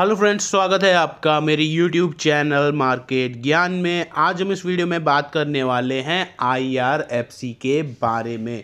hello friends स्वागत है आपका मेरी यूट्यूब चैनल मार्केट ज्ञान में आज हम इस वीडियो में बात करने वाले हैं आईआरएफसी के बारे में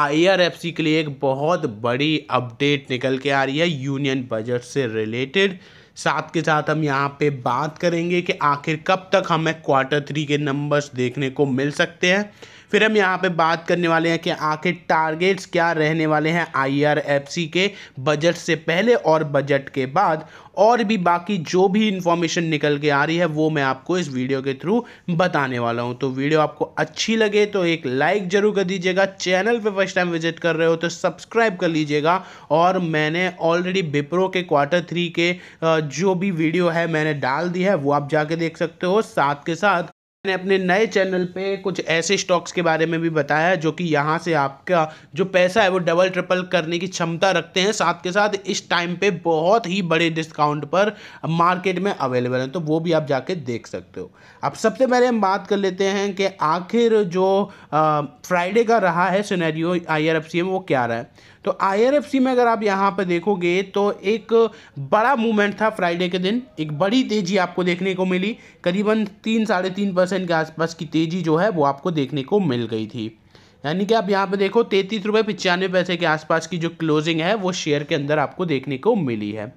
आईआरएफसी के लिए एक बहुत बड़ी अपडेट निकल के आ रही है यूनियन बजट से रिलेटेड साथ के साथ हम यहाँ पे बात करेंगे कि आखिर कब तक हमें क्वार्टर थ्री के नंबर्स देखने को मिल सकते हैं फिर हम यहाँ पे बात करने वाले हैं कि आखिर टारगेट्स क्या रहने वाले हैं आईआरएफसी के बजट से पहले और बजट के बाद और भी बाकी जो भी इन्फॉर्मेशन निकल के आ रही है वो मैं आपको इस वीडियो के थ्रू बताने वाला हूँ तो वीडियो आपको अच्छी लगे तो एक लाइक जरूर कर दीजिएगा चैनल पे फर्स्ट टाइम विजिट कर रहे हो तो सब्सक्राइब कर लीजिएगा और मैंने ऑलरेडी बिप्रो के क्वार्टर थ्री के जो भी वीडियो है मैंने डाल दी है वो आप जाके देख सकते हो साथ के साथ मैंने अपने नए चैनल पे कुछ ऐसे स्टॉक्स के बारे में भी बताया जो कि यहाँ से आपका जो पैसा है वो डबल ट्रिपल करने की क्षमता रखते हैं साथ के साथ इस टाइम पे बहुत ही बड़े डिस्काउंट पर मार्केट में अवेलेबल हैं तो वो भी आप जाके देख सकते हो अब सबसे पहले हम बात कर लेते हैं कि आखिर जो फ्राइडे का रहा है सिनेरियो आई में वो क्या रहा है तो आईआरएफसी में अगर आप यहाँ पर देखोगे तो एक बड़ा मूवमेंट था फ्राइडे के दिन एक बड़ी तेज़ी आपको देखने को मिली करीबन तीन साढ़े तीन परसेंट के आसपास की तेज़ी जो है वो आपको देखने को मिल गई थी यानी कि आप यहाँ पे देखो तैंतीस रुपये पचानवे पैसे के आसपास की जो क्लोजिंग है वो शेयर के अंदर आपको देखने को मिली है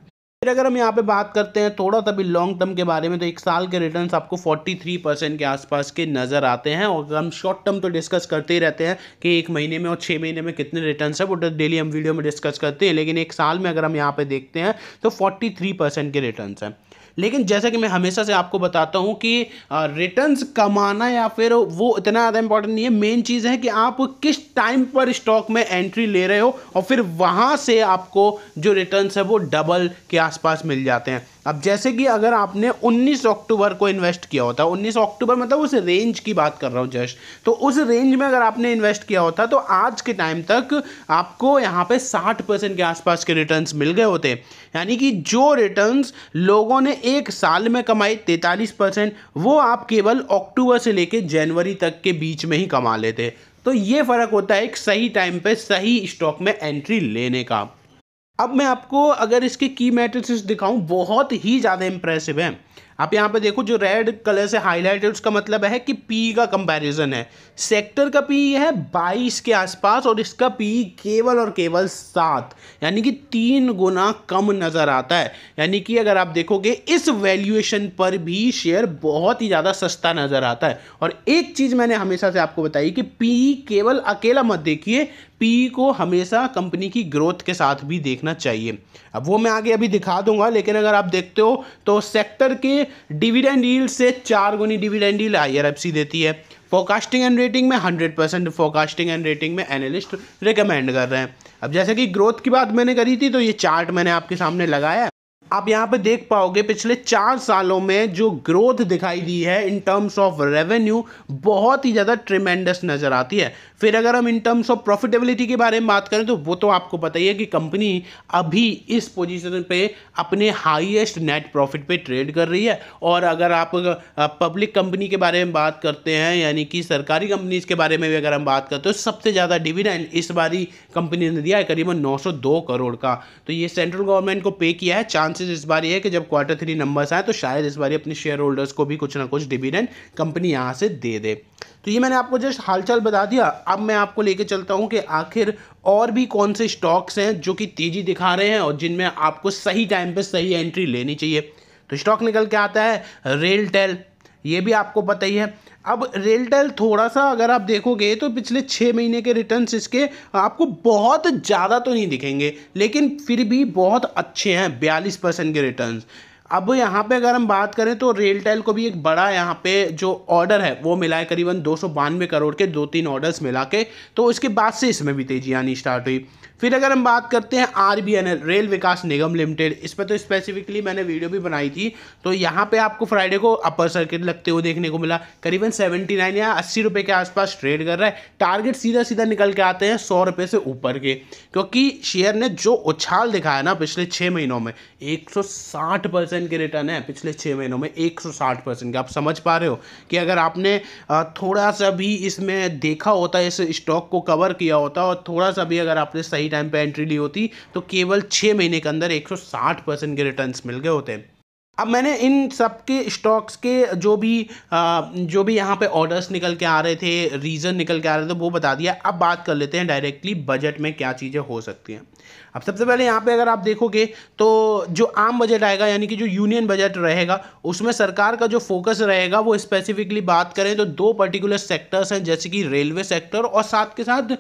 फिर अगर हम यहाँ पे बात करते हैं थोड़ा सा भी लॉन्ग टर्म के बारे में तो एक साल के रिटर्न्स आपको 43 परसेंट के आसपास के नज़र आते हैं और हम शॉर्ट टर्म तो डिस्कस करते ही रहते हैं कि एक महीने में और छः महीने में कितने रिटर्न है वो तो डेली हम वीडियो में डिस्कस करते हैं लेकिन एक साल में अगर हम यहाँ पर देखते हैं तो फोर्टी के रिटर्न हैं लेकिन जैसा कि मैं हमेशा से आपको बताता हूँ कि रिटर्न कमाना या फिर वो इतना ज़्यादा इंपॉर्टेंट नहीं है मेन चीज़ है कि आप किस टाइम पर स्टॉक में एंट्री ले रहे हो और फिर वहाँ से आपको जो रिटर्न है वो डबल के आसपास मिल जाते हैं अब जैसे कि अगर आपने 19 अक्टूबर को इन्वेस्ट किया होता 19 अक्टूबर मतलब उस रेंज की बात कर रहा हूँ जस्ट तो उस रेंज में अगर आपने इन्वेस्ट किया होता तो आज के टाइम तक आपको यहाँ पे 60 परसेंट के आसपास के रिटर्न्स मिल गए होते यानी कि जो रिटर्न्स लोगों ने एक साल में कमाई तैंतालीस परसेंट वो आप केवल अक्टूबर से लेकर जनवरी तक के बीच में ही कमा लेते तो ये फ़र्क होता है एक सही टाइम पर सही स्टॉक में एंट्री लेने का अब मैं आपको अगर इसके की मैट्रिक्स दिखाऊं बहुत ही ज़्यादा इम्प्रेसिव है आप यहाँ पे देखो जो रेड कलर से हाईलाइट उसका मतलब है कि पी का कंपैरिजन है सेक्टर का पी है बाईस के आसपास और इसका पी केवल और केवल सात यानी कि तीन गुना कम नज़र आता है यानी कि अगर आप देखोगे इस वैल्यूएशन पर भी शेयर बहुत ही ज़्यादा सस्ता नज़र आता है और एक चीज़ मैंने हमेशा से आपको बताई कि पी केवल अकेला मत देखिए पी को हमेशा कंपनी की ग्रोथ के साथ भी देखना चाहिए अब वो मैं आगे अभी दिखा दूंगा लेकिन अगर आप देखते हो तो सेक्टर के डिविडेंड यील्ड से चार गुनी डिविडेंड यील्ड आईआरएफसी देती है फोकास्टिंग एंड रेटिंग में hundred percent forecasting and rating में एनालिस्ट रिकमेंड कर रहे हैं अब जैसे कि ग्रोथ की बात मैंने करी थी तो ये चार्ट मैंने आपके सामने लगाया आप यहाँ पे देख पाओगे पिछले चार सालों में जो ग्रोथ दिखाई दी है इन टर्म्स ऑफ रेवेन्यू बहुत ही ज़्यादा ट्रिमेंडस नज़र आती है फिर अगर हम इन टर्म्स ऑफ प्रॉफिटेबिलिटी के बारे में बात करें तो वो तो आपको है कि कंपनी अभी इस पोजीशन पे अपने हाईएस्ट नेट प्रॉफिट पे ट्रेड कर रही है और अगर आप पब्लिक कंपनी के बारे में बात करते हैं यानी कि सरकारी कंपनीज के बारे में भी अगर हम बात करते हैं तो सबसे ज़्यादा डिविडेंड इस बारी कंपनी ने दिया है करीबन नौ करोड़ का तो ये सेंट्रल गवर्नमेंट को पे किया है चांसेस चांसेस इस बार ये है कि जब क्वार्टर थ्री नंबर्स आए तो शायद इस बार ये अपने शेयर होल्डर्स को भी कुछ ना कुछ डिविडेंड कंपनी यहाँ से दे दे तो ये मैंने आपको जस्ट हालचाल बता दिया अब मैं आपको लेके चलता हूँ कि आखिर और भी कौन से स्टॉक्स हैं जो कि तेज़ी दिखा रहे हैं और जिनमें आपको सही टाइम पर सही एंट्री लेनी चाहिए तो स्टॉक निकल के आता है रेल टेल ये भी आपको पता ही है अब रेलटेल थोड़ा सा अगर आप देखोगे तो पिछले छः महीने के रिटर्न्स इसके आपको बहुत ज़्यादा तो नहीं दिखेंगे लेकिन फिर भी बहुत अच्छे हैं बयालीस परसेंट के रिटर्न्स अब यहाँ पे अगर हम बात करें तो रेलटेल को भी एक बड़ा यहाँ पे जो ऑर्डर है वो मिला है करीबन दो करोड़ के दो तीन ऑर्डर्स मिला के तो उसके बाद से इसमें भी तेजी आनी स्टार्ट हुई फिर अगर हम बात करते हैं आर रेल विकास निगम लिमिटेड इस पर तो स्पेसिफिकली मैंने वीडियो भी बनाई थी तो यहाँ पे आपको फ्राइडे को अपर सर्किट लगते हुए देखने को मिला करीबन 79 या अस्सी रुपये के आसपास ट्रेड कर रहा है टारगेट सीधा सीधा निकल के आते हैं सौ रुपये से ऊपर के क्योंकि शेयर ने जो उछाल दिखाया ना पिछले छः महीनों में एक परसेंट के रिटर्न है पिछले छः महीनों में एक सौ साठ परसेंट के आप समझ पा रहे हो कि अगर आपने थोड़ा सा भी इसमें देखा होता इस स्टॉक को कवर किया होता और थोड़ा सा भी अगर आपने सही टाइम पर एंट्री ली होती तो केवल छः महीने के अंदर एक सौ साठ परसेंट के रिटर्न मिल गए होते हैं अब मैंने इन सब के स्टॉक्स के जो भी आ, जो भी यहाँ पे ऑर्डर्स निकल के आ रहे थे रीज़न निकल के आ रहे थे वो बता दिया अब बात कर लेते हैं डायरेक्टली बजट में क्या चीज़ें हो सकती हैं अब सबसे पहले यहाँ पे अगर आप देखोगे तो जो आम बजट आएगा यानी कि जो यूनियन बजट रहेगा उसमें सरकार का जो फोकस रहेगा वो स्पेसिफिकली बात करें तो दो पर्टिकुलर सेक्टर्स हैं जैसे कि रेलवे सेक्टर और साथ के साथ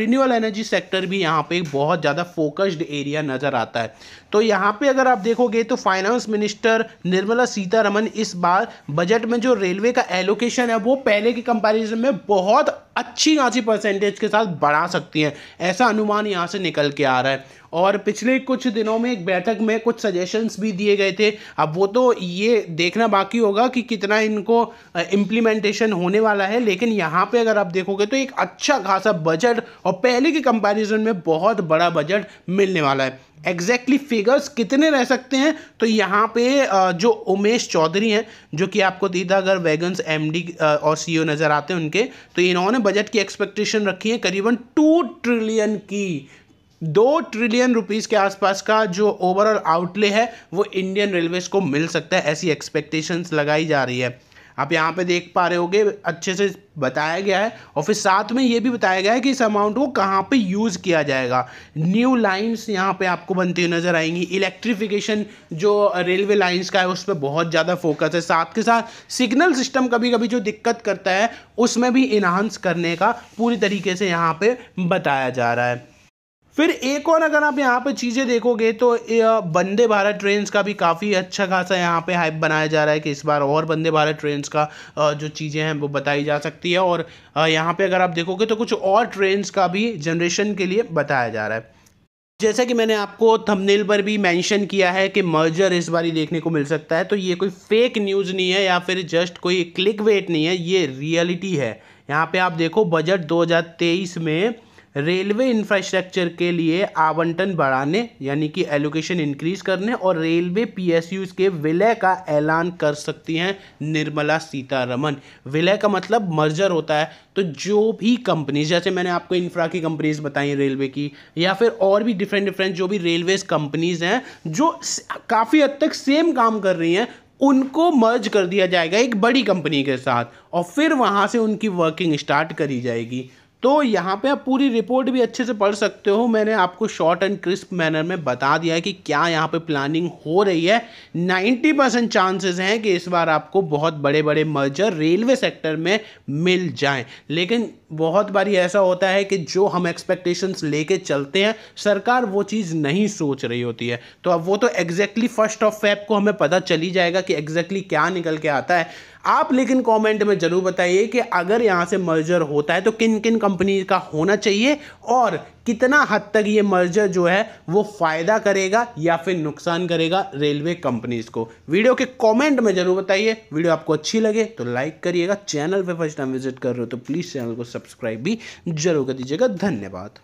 रिन्यूअल एनर्जी सेक्टर भी यहाँ पे बहुत ज़्यादा फोकस्ड एरिया नज़र आता है तो यहाँ पे अगर आप देखोगे तो फाइनेंस मिनिस्टर निर्मला सीतारमन इस बार बजट में जो रेलवे का एलोकेशन है वो पहले के कंपैरिजन में बहुत अच्छी खासी परसेंटेज के साथ बढ़ा सकती हैं ऐसा अनुमान यहाँ से निकल के आ रहा है और पिछले कुछ दिनों में एक बैठक में कुछ सजेशंस भी दिए गए थे अब वो तो ये देखना बाकी होगा कि कितना इनको इम्प्लीमेंटेशन होने वाला है लेकिन यहाँ पे अगर आप देखोगे तो एक अच्छा खासा बजट और पहले के कंपैरिजन में बहुत बड़ा बजट मिलने वाला है एग्जैक्टली exactly फिगर्स कितने रह सकते हैं तो यहाँ पे जो उमेश चौधरी हैं जो कि आपको अगर वैगन्स एमडी और सी e नज़र आते हैं उनके तो इन्होंने बजट की एक्सपेक्टेशन रखी है करीबन टू ट्रिलियन की दो ट्रिलियन रुपीस के आसपास का जो ओवरऑल आउटले है वो इंडियन रेलवेज को मिल सकता है ऐसी एक्सपेक्टेशंस लगाई जा रही है आप यहाँ पे देख पा रहे होगे अच्छे से बताया गया है और फिर साथ में ये भी बताया गया है कि इस अमाउंट को कहाँ पे यूज़ किया जाएगा न्यू लाइंस यहाँ पे आपको बनती हुई नज़र आएंगी इलेक्ट्रिफिकेशन जो रेलवे लाइंस का है उस पर बहुत ज़्यादा फोकस है साथ के साथ सिग्नल सिस्टम कभी कभी जो दिक्कत करता है उसमें भी इन्हांस करने का पूरी तरीके से यहाँ पर बताया जा रहा है फिर एक और अगर आप यहाँ पे चीज़ें देखोगे तो वंदे भारत ट्रेन का भी काफ़ी अच्छा खासा यहाँ पे हाइप बनाया जा रहा है कि इस बार और वंदे भारत ट्रेन्स का जो चीज़ें हैं वो बताई जा सकती है और यहाँ पे अगर आप देखोगे तो कुछ और ट्रेन का भी जनरेशन के लिए बताया जा रहा है जैसा कि मैंने आपको थंबनेल पर भी मेंशन किया है कि मर्जर इस बार ही देखने को मिल सकता है तो ये कोई फेक न्यूज़ नहीं है या फिर जस्ट कोई क्लिक वेट नहीं है ये रियलिटी है यहाँ पे आप देखो बजट 2023 में रेलवे इंफ्रास्ट्रक्चर के लिए आवंटन बढ़ाने यानी कि एलोकेशन इंक्रीज करने और रेलवे पीएसयूज के विलय का ऐलान कर सकती हैं निर्मला सीतारमन विलय का मतलब मर्जर होता है तो जो भी कंपनीज जैसे मैंने आपको इंफ्रा की कंपनीज बताई रेलवे की या फिर और भी डिफरेंट डिफरेंट जो भी रेलवे कंपनीज हैं जो काफ़ी हद तक सेम काम कर रही हैं उनको मर्ज कर दिया जाएगा एक बड़ी कंपनी के साथ और फिर वहाँ से उनकी वर्किंग स्टार्ट करी जाएगी तो यहाँ पे आप पूरी रिपोर्ट भी अच्छे से पढ़ सकते हो मैंने आपको शॉर्ट एंड क्रिस्प मैनर में बता दिया है कि क्या यहाँ पे प्लानिंग हो रही है 90 परसेंट चांसेस हैं कि इस बार आपको बहुत बड़े बड़े मर्जर रेलवे सेक्टर में मिल जाएं लेकिन बहुत बारी ऐसा होता है कि जो हम एक्सपेक्टेशंस लेके चलते हैं सरकार वो चीज़ नहीं सोच रही होती है तो अब वो तो एग्जैक्टली फर्स्ट ऑफ फैप को हमें पता चली जाएगा कि एग्जैक्टली क्या निकल के आता है आप लेकिन कमेंट में ज़रूर बताइए कि अगर यहाँ से मर्जर होता है तो किन किन कंपनी का होना चाहिए और कितना हद तक ये मर्जर जो है वो फ़ायदा करेगा या फिर नुकसान करेगा रेलवे कंपनीज को वीडियो के कमेंट में ज़रूर बताइए वीडियो आपको अच्छी लगे तो लाइक करिएगा चैनल पे फर्स्ट टाइम विजिट कर रहे हो तो प्लीज़ चैनल को सब सब्सक्राइब भी जरूर कर दीजिएगा धन्यवाद